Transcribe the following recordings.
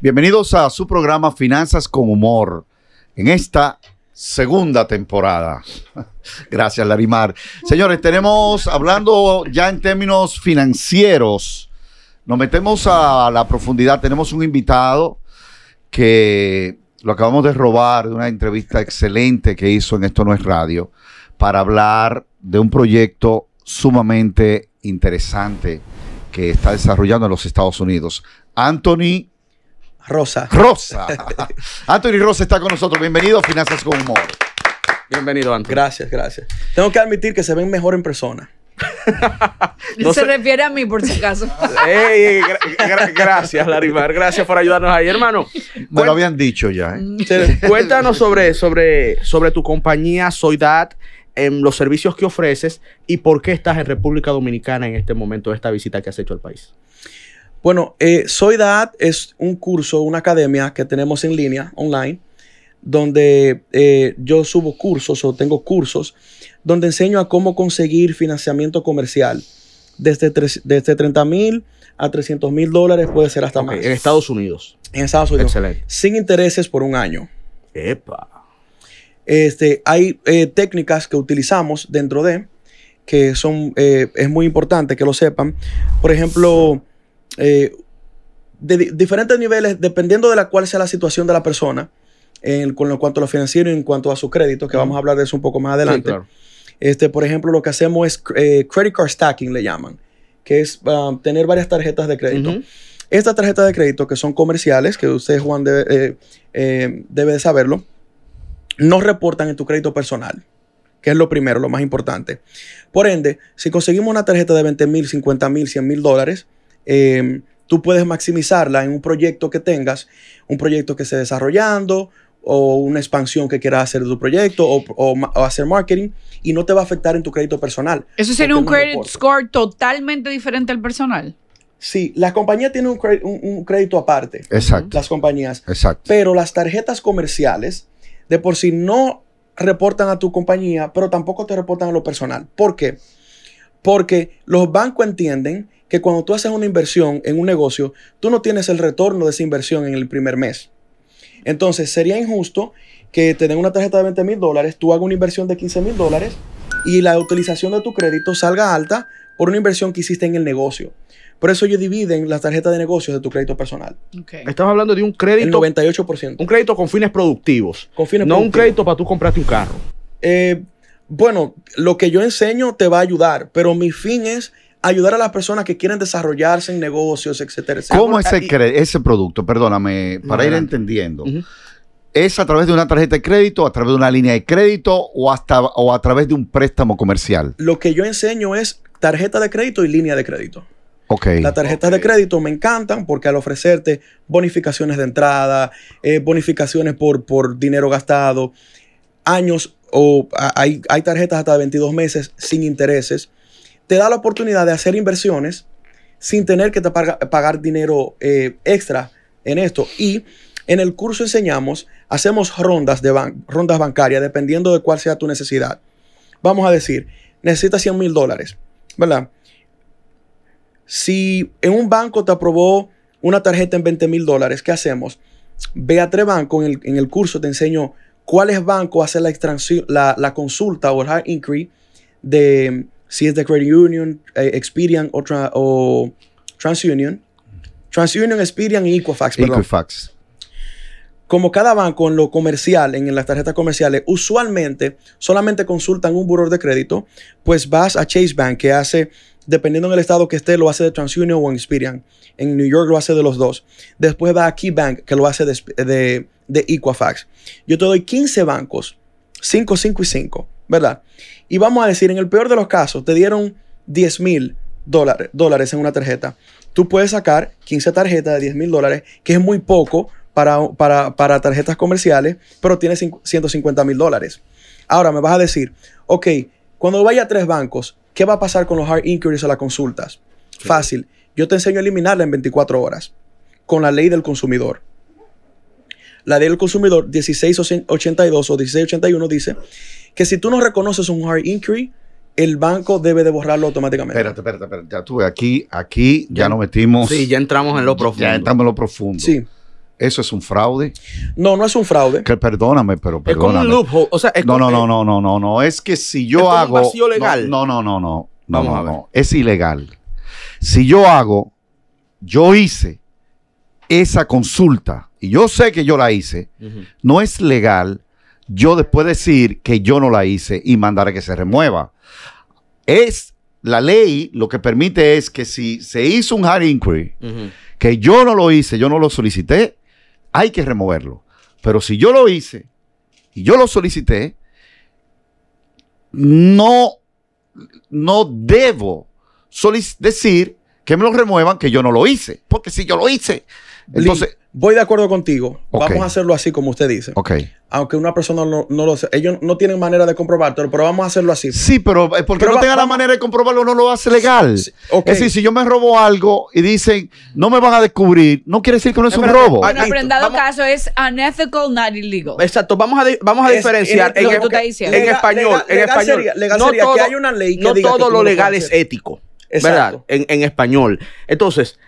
Bienvenidos a su programa Finanzas con Humor en esta segunda temporada. Gracias, Larimar. Señores, tenemos, hablando ya en términos financieros, nos metemos a la profundidad. Tenemos un invitado que lo acabamos de robar de una entrevista excelente que hizo en Esto No es Radio para hablar de un proyecto sumamente interesante que está desarrollando en los Estados Unidos. Anthony Rosa. Rosa. Anthony Rosa está con nosotros. Bienvenido a Finanzas con Humor. Bienvenido, Anthony. Gracias, gracias. Tengo que admitir que se ven mejor en persona. no se, refiere a mí, por si acaso. gracias, Larimar. Gracias por ayudarnos ahí, hermano. Me lo habían dicho ya. ¿eh? Cuéntanos sobre, sobre, sobre tu compañía Soydad, en los servicios que ofreces y por qué estás en República Dominicana en este momento, de esta visita que has hecho al país. Bueno, eh, es un curso, una academia que tenemos en línea, online, donde eh, yo subo cursos o tengo cursos donde enseño a cómo conseguir financiamiento comercial desde, desde 30 mil a 300 mil dólares, puede ser hasta más. En Estados Unidos. En Estados Unidos. Sin intereses por un año. Epa. Este, hay eh, técnicas que utilizamos dentro de que son, eh, es muy importante que lo sepan. Por ejemplo, de diferentes niveles, dependiendo de la cual sea la situación de la persona, en, con cuanto a lo financiero y en cuanto a su crédito... que vamos a hablar de eso un poco más adelante. este, por ejemplo, lo que hacemos es eh, credit card stacking, le llaman, que es um, tener varias tarjetas de crédito. Estas tarjetas de crédito, que son comerciales, que usted, Juan, eh, eh, debe, de saberlo, no reportan en tu crédito personal que es lo primero, lo más importante. Por ende, si conseguimos una tarjeta de 20 mil, 50 mil, 100 mil dólares, em, tú puedes maximizarla en un proyecto que tengas, un proyecto que esté desarrollando, o una expansión que quieras hacer de tu proyecto o, hacer marketing y no te va a afectar en tu crédito personal. Eso sería un credit score totalmente diferente al personal. Sí, las compañías tienen un, crédito aparte. Exacto. Las compañías. Exacto. Pero las tarjetas comerciales, de por sí, no reportan a tu compañía, pero tampoco te reportan a lo personal. ¿Por qué? Porque los bancos entienden que cuando tú haces una inversión en un negocio, tú no tienes el retorno de esa inversión en el primer mes. Entonces, sería injusto que den una tarjeta de 20 mil dólares, tú hagas una inversión de 15 mil dólares y la utilización de tu crédito salga alta por una inversión que hiciste en el negocio. Por eso ellos dividen las tarjetas de negocios de tu crédito personal. Estamos hablando de un crédito. El 98%. Un crédito con fines productivos. Con no un crédito para tú comprarte un carro. Eh, bueno, lo que yo enseño te va a ayudar, pero mi fin es ayudar a las personas que quieren desarrollarse en negocios, etcétera, etcétera. ¿Cómo ese, ese producto, perdóname, para ir entendiendo, es a través de una tarjeta de crédito, a través de una línea de crédito o, hasta, o a través de un préstamo comercial? Lo que yo enseño es tarjeta de crédito y línea de crédito. Okay. Las tarjetas de crédito me encantan porque al ofrecerte bonificaciones de entrada, eh, bonificaciones por, por dinero gastado, años o hay, hay tarjetas hasta de 22 meses sin intereses te da la oportunidad de hacer inversiones sin tener que pagar dinero eh, extra en esto. Y en el curso enseñamos, hacemos rondas, de rondas bancarias dependiendo de cuál sea tu necesidad. Vamos a decir, necesitas 100 mil dólares, ¿verdad? Si en un banco te aprobó una tarjeta en 20 mil dólares, ¿qué hacemos? Ve a tres bancos, en el, curso te enseño cuáles bancos hacer la, la, consulta o el high inquiry de, si es de Credit Union, eh, Experian o, o, TransUnion. TransUnion, Experian y Equifax, Equifax. Como cada banco en lo comercial, en, las tarjetas comerciales, usualmente solamente consultan un buró de crédito, pues vas a Chase Bank, que hace, dependiendo en el estado que esté, lo hace de TransUnion o Experian. En New York lo hace de los dos. Después va a Key Bank que lo hace de, de Equifax. Yo te doy 15 bancos, 5, 5 y 5, ¿verdad? y vamos a decir, en el peor de los casos, te dieron 10 mil dólares, en una tarjeta. Tú puedes sacar 15 tarjetas de 10 mil dólares, que es muy poco para, para, tarjetas comerciales, pero tienes 150 mil dólares. Ahora me vas a decir, ok, cuando vaya a tres bancos, ¿qué va a pasar con los hard inquiries o las consultas? Fácil, yo te enseño a eliminarla en 24 horas con la ley del consumidor. La ley del consumidor 1682 o 1681 dice que si tú no reconoces un hard inquiry, el banco debe de borrarlo automáticamente. Espérate, espérate, espérate. Ya tuve aquí, aquí ya, nos metimos. Sí, ya entramos en lo profundo. Ya entramos en lo profundo. Sí. ¿Eso es un fraude? No, no es un fraude. Que perdóname, pero perdóname. Es como un loophole. O sea, no, no, no, no, no, no, no. Es que si yo hago. legal. No, no, no, no. no no, no. Es ilegal. Si yo hago, yo hice esa consulta y yo sé que yo la hice, no es legal yo después decir que yo no la hice y mandar a que se remueva. Es la ley lo que permite es que si se hizo un hard inquiry, que yo no lo hice, yo no lo solicité, hay que removerlo. Pero si yo lo hice y yo lo solicité, no, no debo decir que me lo remuevan que yo no lo hice. Porque si yo lo hice, entonces, voy de acuerdo contigo. Vamos a hacerlo así como usted dice. Ok. Aunque una persona no, lo lo ellos no tienen manera de comprobarlo, pero vamos a hacerlo así. Sí, pero eh, porque no tenga la manera de comprobarlo, no lo hace legal. Es decir, si yo me robo algo y dicen no me van a descubrir, no quiere decir que no es, un robo. Ah, caso es unethical, not illegal. Exacto, vamos a, vamos a diferenciar en, español. en español. no todo, lo legal es ético. ¿Verdad? en español. Entonces,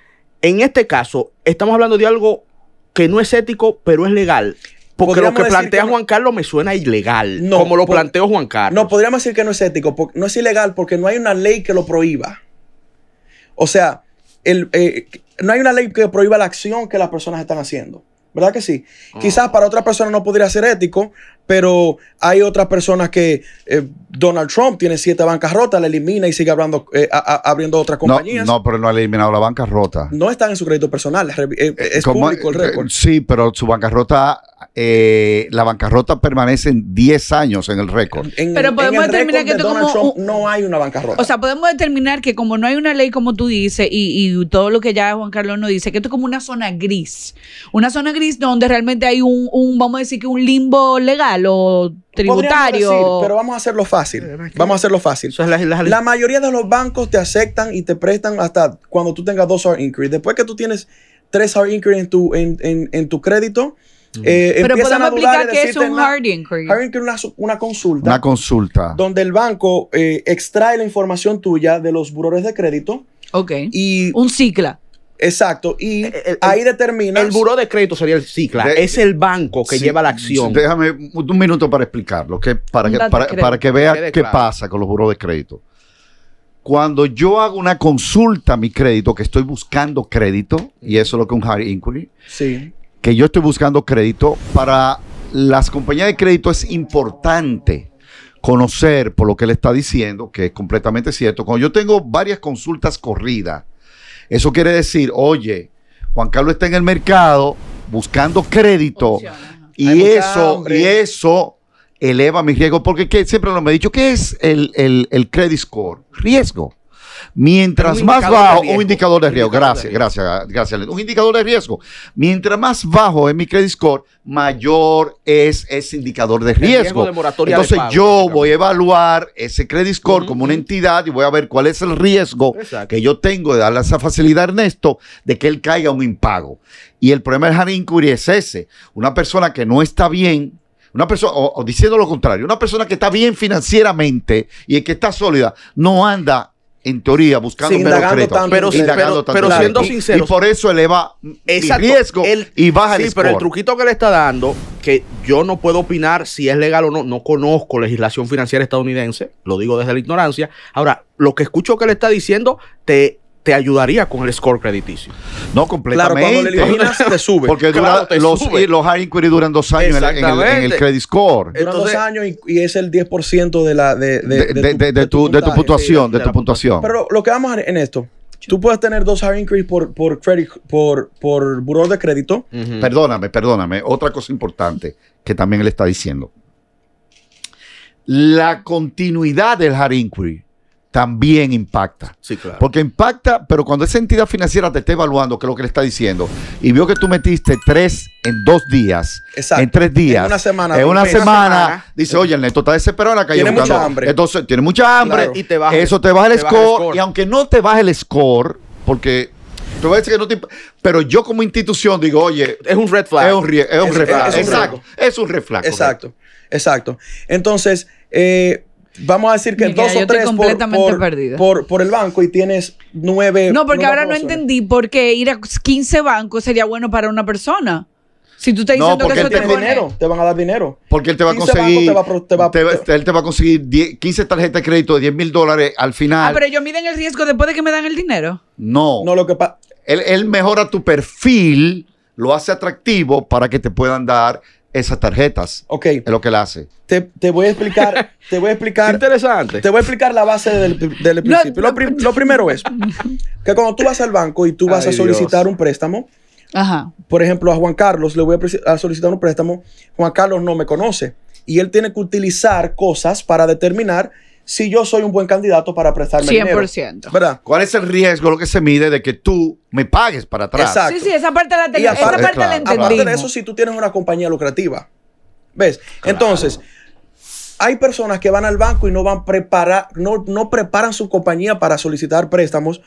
en este caso, estamos hablando de algo que no es ético, pero es legal. Porque lo que plantea Juan Carlos me suena ilegal, como lo planteó Juan Carlos. No, podríamos decir que no es ético, no es ilegal porque no hay una ley que lo prohíba. O sea, eh, no hay una ley que prohíba la acción que las personas están haciendo. ¿Verdad que sí? Ah. Quizás para otra persona no podría ser ético, pero hay otras personas que eh, Donald Trump tiene siete bancarrotas, la elimina y sigue hablando, eh, abriendo otras compañías. No, pero no ha eliminado la bancarrota. No están en su crédito personal, es eh, público el récord. sí, pero su bancarrota, eh, la bancarrota permanece en 10 años en el récord. pero podemos determinar que no hay una bancarrota. O sea, podemos determinar que como no hay una ley como tú dices y, todo lo que ya Juan Carlos nos dice, que esto es como una zona gris. Una zona gris donde realmente hay un vamos a decir que un limbo legal lo tributario. pero vamos a hacerlo fácil. Eh, vamos a hacerlo fácil. la, mayoría de los bancos te aceptan y te prestan hasta cuando tú tengas dos hard increase. Después que tú tienes tres hard increase en tu, en, tu crédito, eh, Pero podemos aplicar que es un hard inquiry. Hard inquiry una, consulta. Una consulta. Donde el banco eh, extrae la información tuya de los burores de crédito. Ok. Y un cicla. Exacto, y ahí determina. El buró de crédito sería el CICLA, es el banco que lleva la acción. Déjame un minuto para explicarlo, que para, que, para, que vea qué pasa con los buros de crédito. Cuando yo hago una consulta a mi crédito, que estoy buscando crédito, y eso es lo que un hard inquiry, sí. que yo estoy buscando crédito, para las compañías de crédito es importante conocer por lo que le está diciendo, que es completamente cierto. Cuando yo tengo varias consultas corridas, eso quiere decir, oye, Juan Carlos está en el mercado buscando crédito y eso, y eso eleva mi riesgo, porque siempre lo me he dicho, ¿qué es el, el credit score? Riesgo. Mientras más bajo, un indicador de riesgo, gracias, gracias, gracias, un indicador de riesgo. Mientras más bajo es mi credit score, mayor es ese indicador de riesgo. Entonces yo voy a evaluar ese credit score como una entidad y voy a ver cuál es el riesgo que yo tengo de darle esa facilidad a Ernesto de que él caiga un impago. Y el problema del Harry Curry es ese, una persona que no está bien una persona, o, diciendo lo contrario, una persona que está bien financieramente y que está sólida, no anda en teoría, buscando pero, tanto, pero, siendo sincero. Y por eso eleva ese riesgo y baja el Sí, pero el truquito que le está dando, que yo no puedo opinar si es legal o no, no conozco legislación financiera estadounidense, lo digo desde la ignorancia. Ahora, lo que escucho que le está diciendo te te ayudaría con el score crediticio. No, completamente. Claro, cuando te sube. Porque los, los inquiry duran dos años en el, credit score. Duran dos años y, es el 10% de la... De, tu, puntuación, de, tu puntuación. Pero lo que vamos a ver en esto, Tú puedes tener dos hard inquiries por, por, por, por de crédito. Perdóname, perdóname. Otra cosa importante que también él está diciendo. La continuidad del hard inquiry también impacta. Sí, claro. Porque impacta, pero cuando esa entidad financiera te está evaluando, que es lo que le está diciendo, y vio que tú metiste tres en dos días, Exacto. en tres días, en una semana, en una, semana, dice, oye, el neto está desesperado en la calle. Tiene mucha hambre. Entonces, tiene mucha hambre. Y te baja Eso te baja el, score, Y aunque no te baja el score, porque te voy a decir que no te Pero yo como institución digo, oye. Es un red flag. Es un, red flag. Exacto. Es un red flag. Exacto. Exacto. Entonces, eh, vamos a decir que dos o tres por, por, el banco y tienes nueve. No, porque ahora no entendí por qué ir a 15 bancos sería bueno para una persona. Si tú estás diciendo que eso te, te van a dar dinero. Porque él te va a conseguir. 15 tarjetas de crédito de 10 mil dólares al final. Ah, pero ellos miden el riesgo después de que me dan el dinero. No. No, lo que él mejora tu perfil, lo hace atractivo para que te puedan dar esas tarjetas. Ok. Es lo que él hace. Te, voy a explicar. te voy a explicar. Interesante. Te voy a explicar la base del, principio. Lo, primero es que cuando tú vas al banco y tú vas a solicitar un préstamo, Ajá. por ejemplo, a Juan Carlos le voy a solicitar un préstamo. Juan Carlos no me conoce y él tiene que utilizar cosas para determinar si yo soy un buen candidato para prestarme 100%. dinero. ¿Verdad? ¿Cuál es el riesgo, lo que se mide de que tú me pagues para atrás? Exacto. Sí, sí, esa parte la, esa parte entendimos. Aparte de eso, si tú tienes una compañía lucrativa, ¿ves? Entonces, hay personas que van al banco y no van preparar, no, no preparan su compañía para solicitar préstamos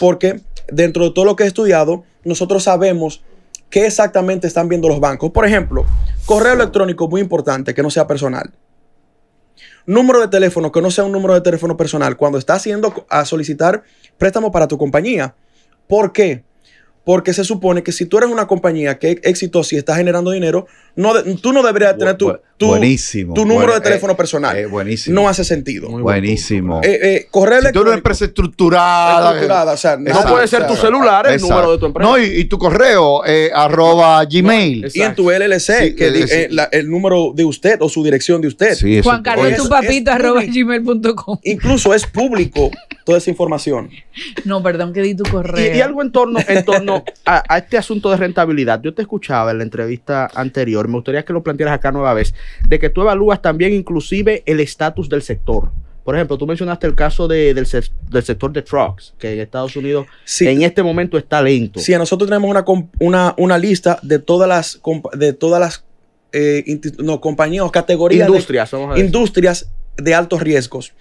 porque dentro de todo lo que he estudiado, nosotros sabemos qué exactamente están viendo los bancos. Por ejemplo, correo electrónico, muy importante, que no sea personal número de teléfono que no sea un número de teléfono personal cuando estás haciendo a solicitar préstamo para tu compañía. ¿Por qué? Porque se supone que si tú eres una compañía que es exitosa y está generando dinero, tú no deberías tener tu, tu número de eh, teléfono personal. Eh, no hace sentido. buenísimo. Eh, correo si tú eres una empresa estructurada. no puede ser tu celular el número de tu empresa. No, y, tu correo, arroba gmail. y en tu LLC, que el número de usted o su dirección de usted. Juan Carlos, papito, arroba gmail.com. Incluso es público toda esa información. No, perdón que di tu correo. Y, algo en torno, en torno a este asunto de rentabilidad. Yo te escuchaba en la entrevista anterior me gustaría que lo plantearas acá nueva vez, de que tú evalúas también inclusive el estatus del sector. Por ejemplo, tú mencionaste el caso de, del, sector de trucks, que en Estados Unidos en este momento está lento. Sí, nosotros tenemos una, una, una lista de todas las, de todas las eh, compañías o categorías. Industrias, de, Industrias de altos riesgos.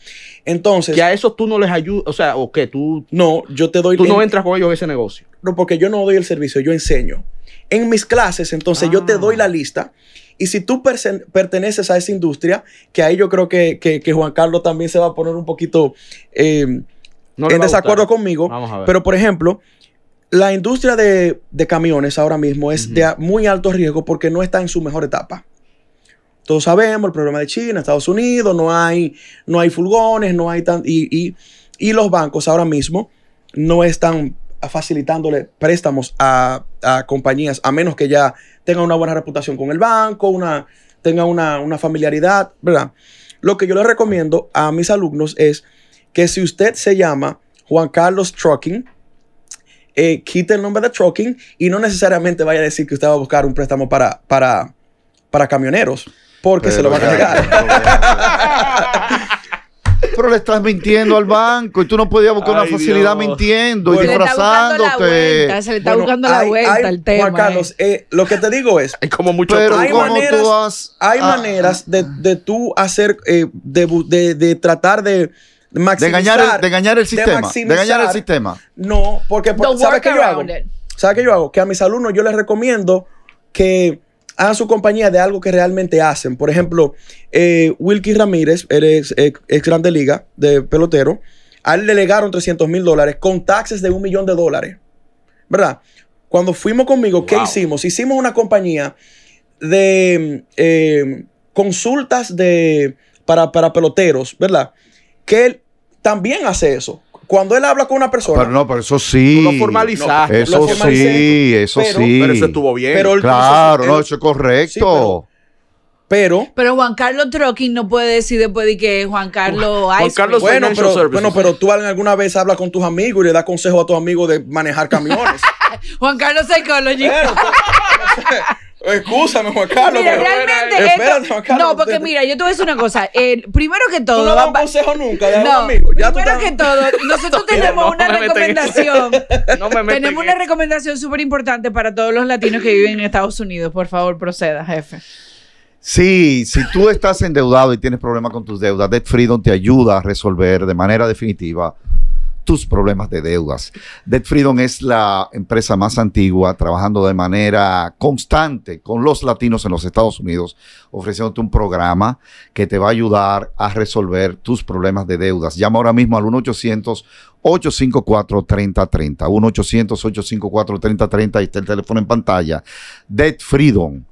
Entonces. Que a eso tú no les ayudas, o sea, o que tú. No, yo te doy. Tú no entras con ellos en ese negocio. No, porque yo no doy el servicio, yo enseño en mis clases, entonces yo te doy la ah. lista. Y si tú perteneces a esa industria, que ahí yo creo que, Juan Carlos también se va a poner un poquito em, en desacuerdo conmigo. Pero, por ejemplo, la industria de, camiones ahora mismo es de muy alto riesgo porque no está en su mejor etapa. Todos sabemos el problema de China, Estados Unidos, no hay, no hay furgones, no hay tan. Y, y los bancos ahora mismo no están facilitándole préstamos a, compañías, a menos que ya tenga una buena reputación con el banco, una, tenga una, familiaridad, ¿verdad? Lo que yo les recomiendo a mis alumnos es que si usted se llama Juan Carlos Trucking, eh, quite el nombre de trucking y no necesariamente vaya a decir que usted va a buscar un préstamo para, para, para camioneros, porque se lo van a negar. le estás mintiendo al banco y tú no podías buscar una facilidad mintiendo y disfrazándote. Se le está buscando la vuelta, el al tema. Juan eh. Carlos, eh, lo que te digo es. Hay como mucho hay maneras, hay ah, maneras de, de tú hacer, eh, de, de, tratar de. maximizar de engañar el sistema. De, engañar el sistema. No, porque, ¿sabes qué yo hago? ¿Sabes qué yo hago? Que a mis alumnos yo les recomiendo que a su compañía de algo que realmente hacen. Por ejemplo, eh, Wilkie Ramírez, ex, ex, grande liga de pelotero, a él le legaron 300 mil dólares con taxes de un millón de dólares. ¿Verdad? Cuando fuimos conmigo, ¿qué hicimos? Hicimos una compañía de eh, consultas de, para, para peloteros, ¿verdad? Que él también hace eso. Cuando él habla con una persona. Pero no, pero eso sí. Tú lo formalizaste. eso sí, eso sí. Pero eso estuvo bien. claro, no, eso es correcto. pero, pero, Juan Carlos Trucking no puede decir después de que Juan Carlos Juan Carlos bueno pero, bueno pero tú alguna vez hablas con tus amigos y le das consejo a tus amigos de manejar camiones Juan Carlos Psychology pues, Excúsame, Juan Carlos. Mira, realmente No, porque mira, yo te voy a decir una cosa. Eh, primero que todo. no das consejo nunca, de no, Ya primero que todo, nosotros tenemos una recomendación. No me tenemos una recomendación súper importante para todos los latinos que viven en Estados Unidos. Por favor, proceda, jefe. Sí, si tú estás endeudado y tienes problemas con tus deudas, Debt Freedom te ayuda a resolver de manera definitiva tus problemas de deudas. Debt Freedom es la empresa más antigua trabajando de manera constante con los latinos en los Estados Unidos, ofreciéndote un programa que te va a ayudar a resolver tus problemas de deudas. Llama ahora mismo al 1-800. 854-3030, 1-800-854-3030, ahí está el teléfono en pantalla. Dead Freedom.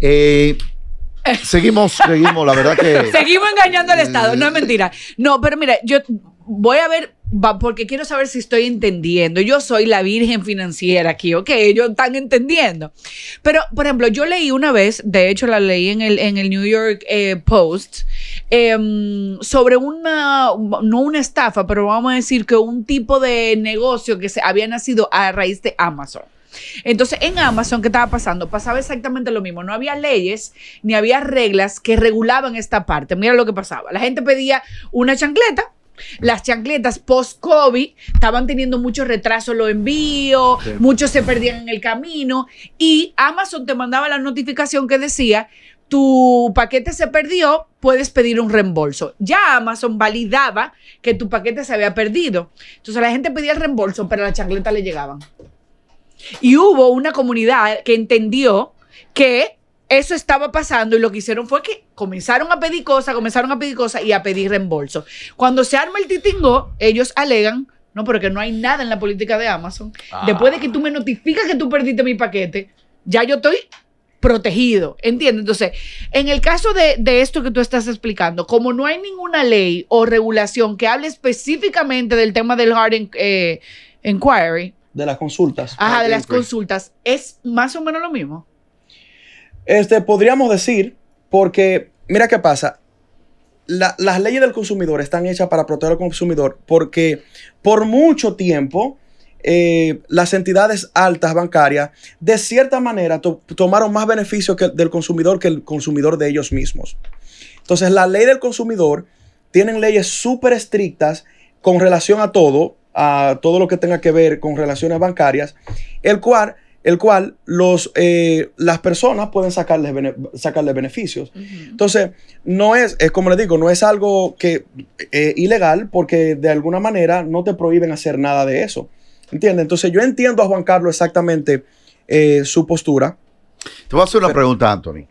Eh, seguimos, seguimos, la verdad que... Seguimos engañando al Estado, no es mentira. No, pero mira, yo voy a ver porque quiero saber si estoy entendiendo. Yo soy la virgen financiera aquí, ok, ellos están entendiendo. Pero, por ejemplo, yo leí una vez, de hecho la leí en el, New York eh, Post, em, sobre una, no una estafa, pero vamos a decir que un tipo de negocio que se había nacido a raíz de Amazon. Entonces, en Amazon, ¿qué estaba pasando? Pasaba exactamente lo mismo. No había leyes ni había reglas que regulaban esta parte. Mira lo que pasaba. La gente pedía una chancleta las chancletas post-COVID estaban teniendo mucho retraso los envíos, muchos se perdían en el camino y Amazon te mandaba la notificación que decía, tu paquete se perdió, puedes pedir un reembolso. Ya Amazon validaba que tu paquete se había perdido. Entonces la gente pedía el reembolso, pero las chancletas le llegaban. Y hubo una comunidad que entendió que eso estaba pasando y lo que hicieron fue que comenzaron a pedir cosas, comenzaron a pedir cosas y a pedir reembolso. Cuando se arma el titingo, ellos alegan, no, porque no hay nada en la política de Amazon. Ah. Después de que tú me notificas que tú perdiste mi paquete, ya yo estoy protegido, ¿entiendes? Entonces, en el caso de, esto que tú estás explicando, como no hay ninguna ley o regulación que hable específicamente del tema del hard eh, inquiry. De las consultas. Ajá, ah, de las consultas. Es más o menos lo mismo. Este, podríamos decir, porque mira qué pasa. las leyes del consumidor están hechas para proteger al consumidor porque por mucho tiempo eh, las entidades altas bancarias de cierta manera tomaron más beneficio del consumidor que el consumidor de ellos mismos. Entonces la ley del consumidor tienen leyes súper estrictas con relación a todo, a todo lo que tenga que ver con relaciones bancarias, el cual el cual los, eh, las personas pueden sacarles, beneficios. Entonces, no es, es, como le digo, no es algo que eh, ilegal porque de alguna manera no te prohíben hacer nada de eso. ¿Entiendes? Entonces, yo entiendo a Juan Carlos exactamente eh, su postura. Te voy a hacer una pregunta, Anthony.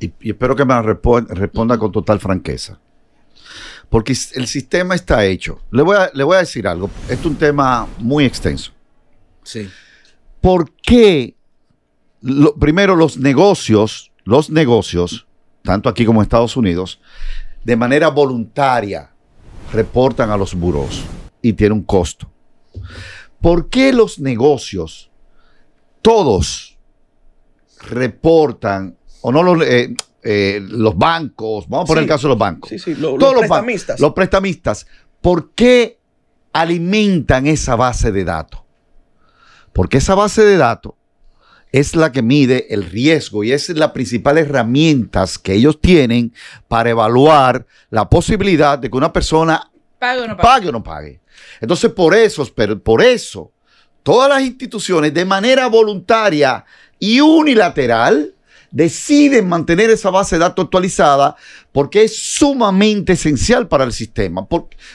Y, espero que me la responda, con total franqueza. Porque el sistema está hecho. Le voy a, le voy a decir algo. Esto es un tema muy extenso. Sí. ¿por qué primero los negocios, los negocios, tanto aquí como en Estados Unidos, de manera voluntaria reportan a los buros y tiene un costo? ¿Por qué los negocios, todos, reportan, o no los, eh, eh, los bancos, vamos a poner el caso de los bancos, sí, los prestamistas, los prestamistas, ¿por qué alimentan esa base de datos? Porque esa base de datos es la que mide el riesgo y es la principal herramienta que ellos tienen para evaluar la posibilidad de que una persona pague o no pague. Entonces, por eso, por eso, todas las instituciones de manera voluntaria y unilateral deciden mantener esa base de datos actualizada porque es sumamente esencial para el sistema.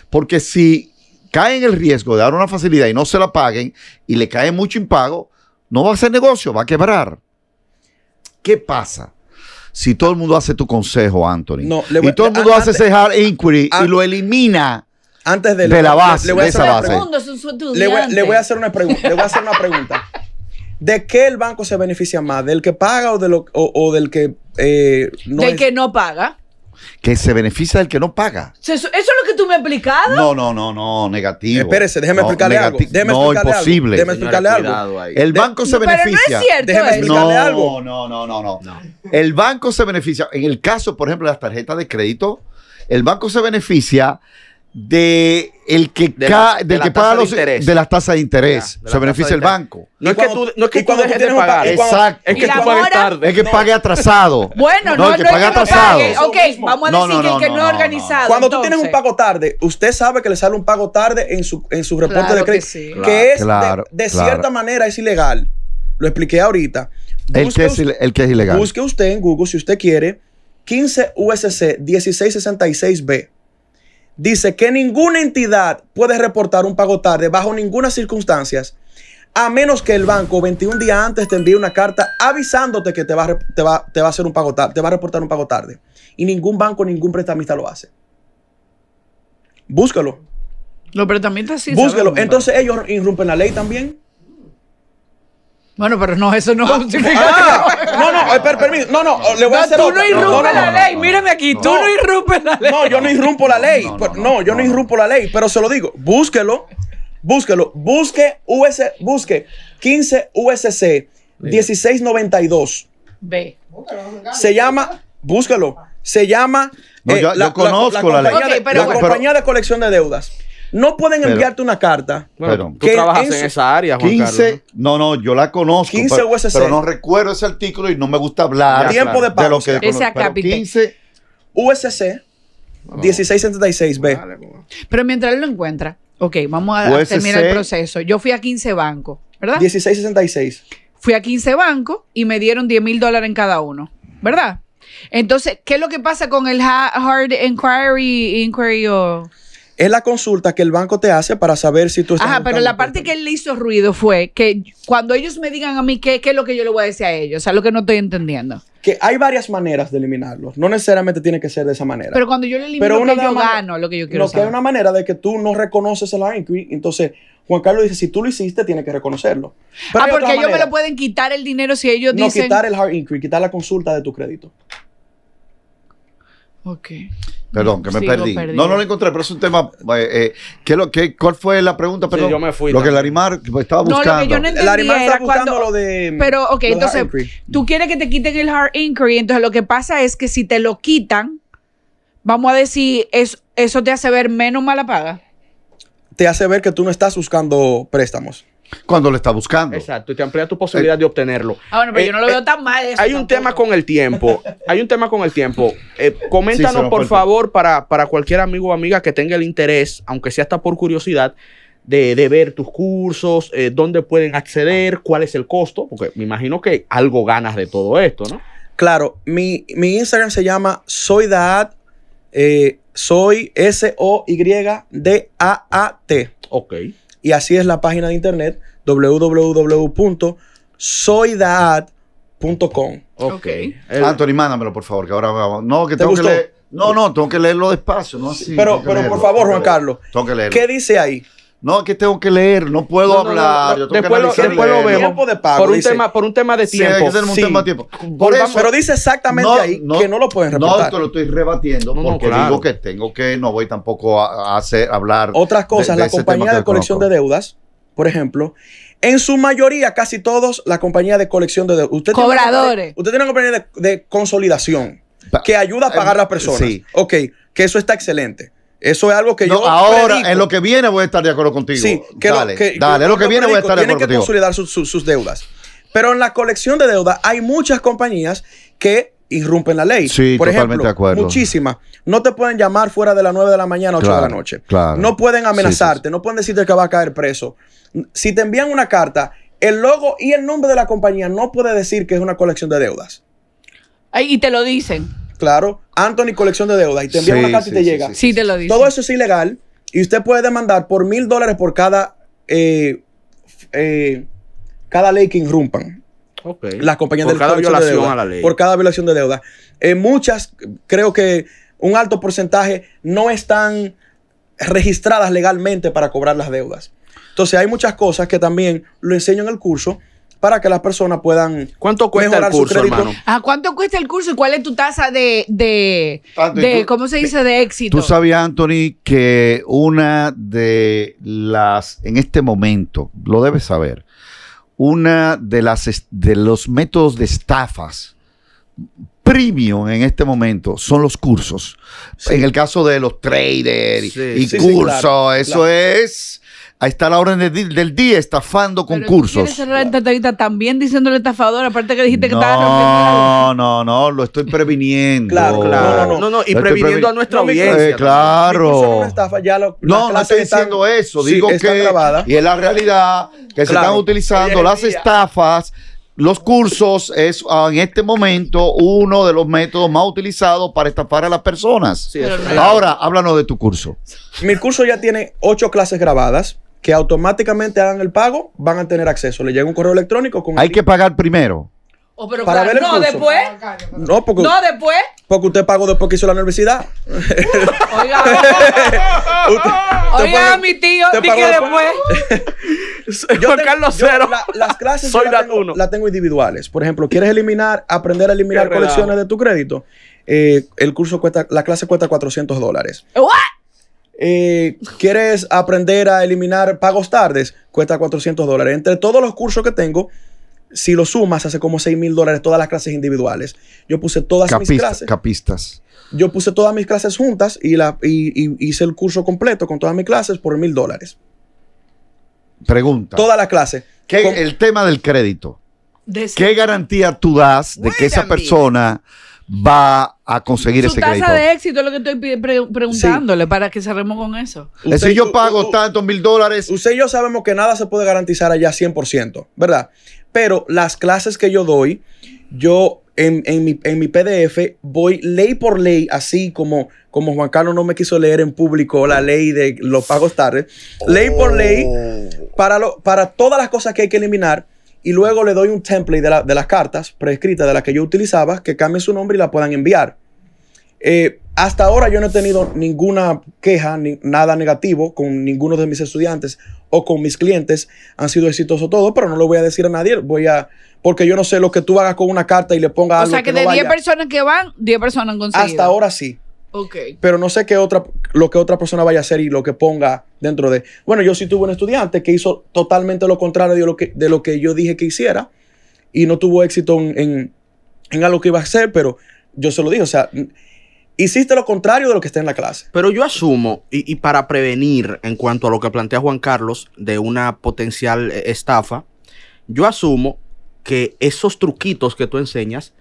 porque si cae en el riesgo de dar una facilidad y no se la paguen y le cae mucho impago, no va a hacer negocio, va a quebrar. ¿Qué pasa? Si todo el mundo hace tu consejo, Anthony, y todo el mundo hace ese hard inquiry y lo elimina antes de, la base, le, voy a hacer una pregunta. ¿De qué el banco se beneficia más? ¿Del que paga o, del que eh, Del que no paga que se beneficia del que no paga. ¿Eso es lo que tú me has explicado? No, no, no, no, negativo. Espérese, déjeme explicarle algo. Déjeme no, imposible. Déjeme explicarle algo. El banco se beneficia. Pero no es cierto. Déjeme explicarle algo. No, no, no, no, no. El banco se beneficia. En el caso, por ejemplo, de las tarjetas de crédito, el banco se beneficia de el que, que paga los de, las tasas de interés. se beneficia el banco. No es que tú, no es que cuando dejes pagar. Exacto. Es que tú pagues tarde. Es que pague atrasado. Bueno, no, no es que pague atrasado. Ok, vamos a decir que el que no, ha organizado. Cuando tú tienes un pago tarde, usted sabe que le sale un pago tarde en su, en reporte de crédito. Que, es, de, cierta manera, es ilegal. Lo expliqué ahorita. el que es ilegal. Busque usted en Google, si usted quiere, 15 USC 1666B dice que ninguna entidad puede reportar un pago tarde bajo ninguna circunstancia, a menos que el banco 21 días antes te envíe una carta avisándote que te va, a, te va, a un pago tarde, te va a reportar un pago tarde. Y ningún banco, ningún prestamista lo hace. Búscalo. Los prestamistas sí. Búscalo. Entonces ellos irrumpen la ley también. Bueno, pero no, eso no justifica. Ah. Ah. no, no, espera, permíteme No, no, le voy a hacer Tú no irrumpes la ley, mírame aquí, tú no irrumpes la ley. No, yo no irrumpo la ley. No, pues, yo no irrumpo la ley, pero se lo digo, búsquelo, búsquelo, busque US, busque 15 USC 1692. B. Se llama, búsquelo, se llama... Eh, yo, la, conozco la, ley la compañía, de colección de deudas. No pueden enviarte una carta. Pero, tú trabajas en, esa área, Juan 15, Carlos, ¿no? no, yo la conozco. 15 USC. Pero no recuerdo ese artículo y no me gusta hablar de, de, lo que ese pero 15 USC 1676B. Pero mientras él lo encuentra, ok, vamos a, terminar el proceso. Yo fui a 15 bancos, ¿verdad? 1666. Fui a 15 bancos y me dieron 10 mil dólares en cada uno, ¿verdad? Entonces, ¿qué es lo que pasa con el Hard Inquiry, inquiry o es la consulta que el banco te hace para saber si tú estás. Ajá, pero la parte que él hizo ruido fue que cuando ellos me digan a mí qué, es lo que yo le voy a decir a ellos, o sea, lo que no estoy entendiendo. Que hay varias maneras de eliminarlos, no necesariamente tiene que ser de esa manera. Pero cuando yo le elimino, pero una que yo gano lo que yo quiero que hay una manera de que tú no reconoces el inquiry, entonces Juan Carlos dice, si tú lo hiciste, tiene que reconocerlo. ah, porque ellos me lo pueden quitar el dinero si ellos dicen... No, quitar el hard inquiry, quitar la consulta de tu crédito. Perdón, que me perdí. No, no lo encontré, pero es un tema. Eh, eh, ¿qué, lo, qué, ¿Cuál fue la pregunta? Perdón, Lo que que Larimar estaba buscando. El arimar estaba buscando lo de. Pero, ok, entonces, tú quieres que te quiten el hard inquiry. Entonces, lo que pasa es que si te lo quitan, vamos a decir, es, eso te hace ver menos mala paga. Te hace ver que tú no estás buscando préstamos. Cuando lo está buscando. Exacto, y te amplía tu posibilidad eh, de obtenerlo. Ah, bueno, pero yo no lo eh, veo eh, tan mal. hay un tema con el tiempo. Hay un tema con el tiempo. coméntanos, por favor, para, cualquier amigo o amiga que tenga el interés, aunque sea hasta por curiosidad, de, ver tus cursos, dónde pueden acceder, cuál es el costo, porque me imagino que algo ganas de todo esto, ¿no? Claro, mi, Instagram se llama Soy soy S-O-Y-D-A-A-T. Ok. Y así es la página de internet www.soydad.com Ok. Anthony, mándamelo, por favor, que ahora vamos. No, que tengo que No, no, tengo que leerlo despacio, ¿no? pero, pero por favor, Juan Carlos. que ¿Qué dice ahí? No, que tengo que leer, no puedo hablar. después, lo vemos. por, un tema, por un tema de tiempo. pero dice exactamente ahí que no lo pueden reportar. No, te lo estoy rebatiendo porque digo que tengo que, no voy tampoco a, hablar. Otras cosas, la compañía de colección de deudas, por ejemplo, en su mayoría, casi todos, la compañía de colección de deudas. Cobradores. usted tiene una compañía de, consolidación que ayuda a pagar a em, las personas. Sí. Ok, que eso está excelente. Eso es algo que yo. Ahora, en lo que viene voy a estar de acuerdo contigo. Sí, dale, dale, lo que viene voy a estar de acuerdo contigo. Tienen que consolidar sus, deudas. Pero en la colección de deudas hay muchas compañías que irrumpen la ley. Sí, Por ejemplo, muchísimas. No te pueden llamar fuera de las 9 de la mañana, 8 de la noche. No pueden amenazarte, no pueden decirte que va a caer preso. Si te envían una carta, el logo y el nombre de la compañía no puede decir que es una colección de deudas. y te lo dicen. Claro. Anthony, colección de deuda. Y te envían una carta y te llega. Sí, te lo dice. Todo eso es ilegal. Y usted puede demandar por mil dólares por cada, eh, eh, cada ley que irrumpan. Las compañías por cada violación de a la ley. Por cada violación de deuda. Eh, muchas, creo que un alto porcentaje no están registradas legalmente para cobrar las deudas. Entonces hay muchas cosas que también lo enseño en el curso para que las personas puedan ¿Cuánto cuesta el curso, hermano? Ah, ¿Cuánto cuesta el curso y cuál es tu tasa de, ah, ¿cómo se dice?, de éxito. Tú sabías, Anthony, que una de las, en este momento, lo debes saber, una de, las, de los métodos de estafas premium en este momento son los cursos. En el caso de los traders y cursos, eso es ahí está la orden del día estafando Pero concursos. la entrevista también diciéndole estafador, aparte que dijiste que no, estaba No, no, no, lo estoy previniendo. Claro, claro. No, no, y previniendo a nuestra eh, audiencia. claro. no, no estoy diciendo eso, digo que y es la realidad que se están utilizando las estafas los cursos es ah, en este momento uno de los métodos más utilizados para estafar a las personas. Ahora, háblanos de tu curso. Mi curso ya tiene ocho clases grabadas que automáticamente hagan el pago, van a tener acceso. Le llega un correo electrónico con... Hay que pagar primero. no, después. No, porque, no, después. Porque usted pagó después que hizo la universidad. Oiga, mi tío, dije que después. yo, Carlos las clases Soy la tengo, individuales. Por ejemplo, ¿quieres eliminar, aprender a eliminar colecciones de tu crédito? Eh, el curso cuesta, la clase cuesta 400 dólares. Eh, ¿Quieres aprender a eliminar pagos tardes? Cuesta 400 dólares. Entre todos los cursos que tengo, si lo sumas, hace como 6 mil dólares todas las clases individuales. Yo puse todas mis clases. Capistas. Yo puse todas mis clases juntas y, la, hice el curso completo con todas mis clases por mil dólares. Pregunta. Todas las clases. ¿Qué, el tema del crédito. ¿Qué garantía tú das de que esa persona va a conseguir Su tasa de éxito es lo que estoy preguntándole para que cerremos con eso. Si yo pago tantos mil dólares. Usted y yo sabemos que nada se puede garantizar allá 100%, ¿verdad? Pero las clases que yo doy, yo en, mi, PDF voy ley por ley, así como, como Juan Carlos no me quiso leer en público la ley de los pagos tarde, ley por ley, oh. para, lo, para todas las cosas que hay que eliminar y luego le doy un template de, las cartas preescritas de las que yo utilizaba que cambie su nombre y la puedan enviar. Eh, hasta ahora yo no he tenido ninguna queja, ni nada negativo con ninguno de mis estudiantes o con mis clientes. Han sido exitosos todos, pero no lo voy a decir a nadie. Voy a, porque yo no sé lo que tú hagas con una carta y le pongas o O sea, que, de 10 personas que van, 10 personas han conseguido. Hasta ahora sí. Pero no sé qué otra, lo que otra persona vaya a hacer y lo que ponga dentro de. Bueno, yo sí tuve un estudiante que hizo totalmente lo contrario de lo que, de lo que yo dije que hiciera y no tuvo éxito en, en, algo que iba a hacer, pero yo se lo dije, o sea, hiciste lo contrario de lo que está en la clase. Pero yo asumo, y, y para prevenir en cuanto a lo que plantea Juan Carlos de una potencial eh, estafa, yo asumo que esos truquitos que tú enseñas,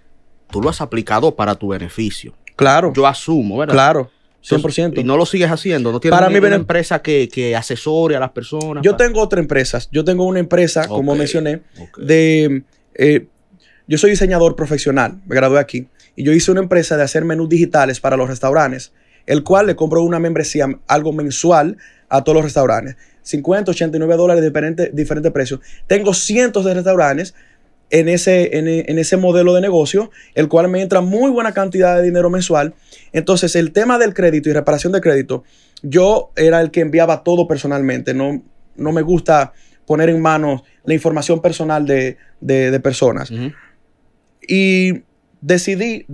tú lo has aplicado para tu beneficio. Claro. Yo asumo, ¿verdad? Claro. 100%. Y no lo sigues haciendo. No tienes para mí, una empresa que, que, asesore a las personas. Yo tengo otras empresas. Yo tengo una empresa, como mencioné, de. Eh, yo soy diseñador profesional, me gradué aquí. Y yo hice una empresa de hacer menús digitales para los restaurantes, el cual le compro una membresía, algo mensual, a todos los restaurantes. 50, 89 dólares, diferentes precios. Tengo cientos de restaurantes en ese, en, en ese modelo de negocio, el cual me entra muy buena cantidad de dinero mensual. Entonces, el tema del crédito y reparación de crédito, yo era el que enviaba todo personalmente. No, no me gusta poner en manos la información personal de, de, personas. Y decidí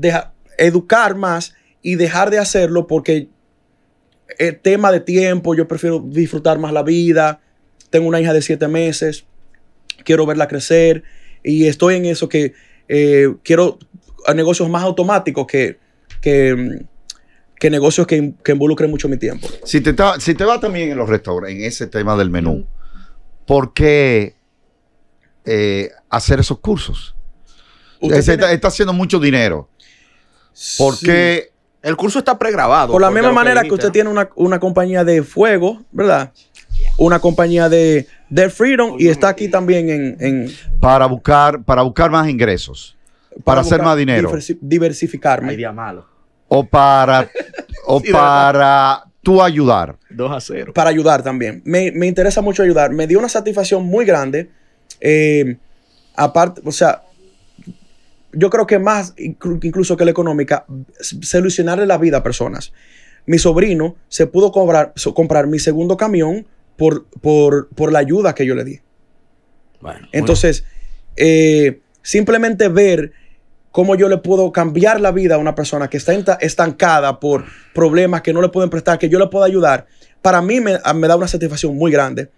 educar más y dejar de hacerlo porque el tema de tiempo, yo prefiero disfrutar más la vida. Tengo una hija de siete meses, quiero verla crecer y estoy en eso que eh, quiero negocios más automáticos que, que, mm, negocios que, que, involucren mucho mi tiempo. Si te, vas si te va también en los restaurantes, en ese tema del menú, ¿por qué eh, hacer esos cursos? Usted está, haciendo mucho dinero. Porque el curso está pregrabado. Por la misma manera que, usted tiene una compañía de fuego, ¿verdad? Una compañía de de Freedom y está aquí también en, para buscar para buscar más ingresos, para, hacer más dinero, Diversificarme. diversificarme. Media malo. O para o para tú ayudar. Dos a cero. Para ayudar también. Me, interesa mucho ayudar. Me dio una satisfacción muy grande. Eh, aparte, o sea, yo creo que más incluso que la económica, solucionarle la vida a personas. Mi sobrino se pudo cobrar, comprar mi segundo camión por, la ayuda que yo le di. Entonces, simplemente ver cómo yo le puedo cambiar la vida a una persona que está estancada por problemas que no le pueden prestar, que yo le pueda ayudar, para mí me, da una satisfacción muy grande.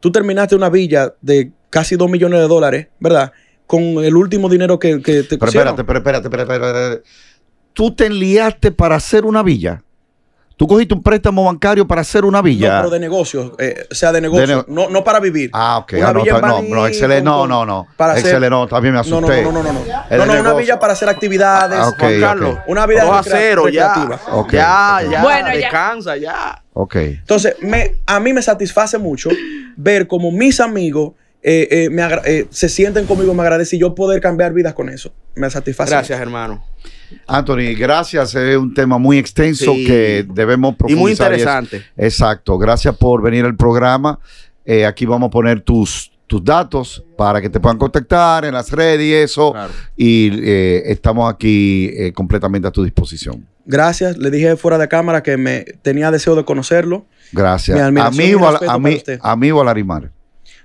Tú terminaste una villa de casi 2 millones de dólares, ¿verdad? Con el último dinero que, te pero pero espérate, pero espérate, espérate. Tú te enliaste para hacer una villa. Tú cogiste un préstamo bancario para hacer una villa. No, pero de negocios, o eh, sea, de negocio. no, no para vivir. Ah, ok. Una ah, villa no, no, excelente, no, no, no. Para excelente, no, también me asusté. No, no, no, no. No, no, una villa para hacer actividades. Ah, okay, Juan Carlos, una vida a Ya, ya, ya, bueno, descansa, ya. Ok. Entonces, me, a mí me satisface mucho ver como mis amigos eh, eh, se sienten conmigo, me agradecen y yo poder cambiar vidas con eso. Me satisface. Gracias, hermano. Anthony, gracias. Es un tema muy extenso que debemos profundizar. Y muy interesante. Exacto. Gracias por venir al programa. Eh, aquí vamos a poner tus, tus datos para que te puedan contactar en las redes y eso. Y eh, estamos aquí eh, completamente a tu disposición. Gracias. Le dije fuera de cámara que me tenía deseo de conocerlo. Gracias. a mí, o a, animal? mí, a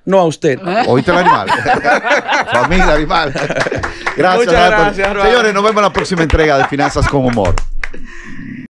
No a usted. Oíste el animal. Gracias, Muchas gracias, Señores, nos vemos en la próxima entrega de Finanzas con Humor.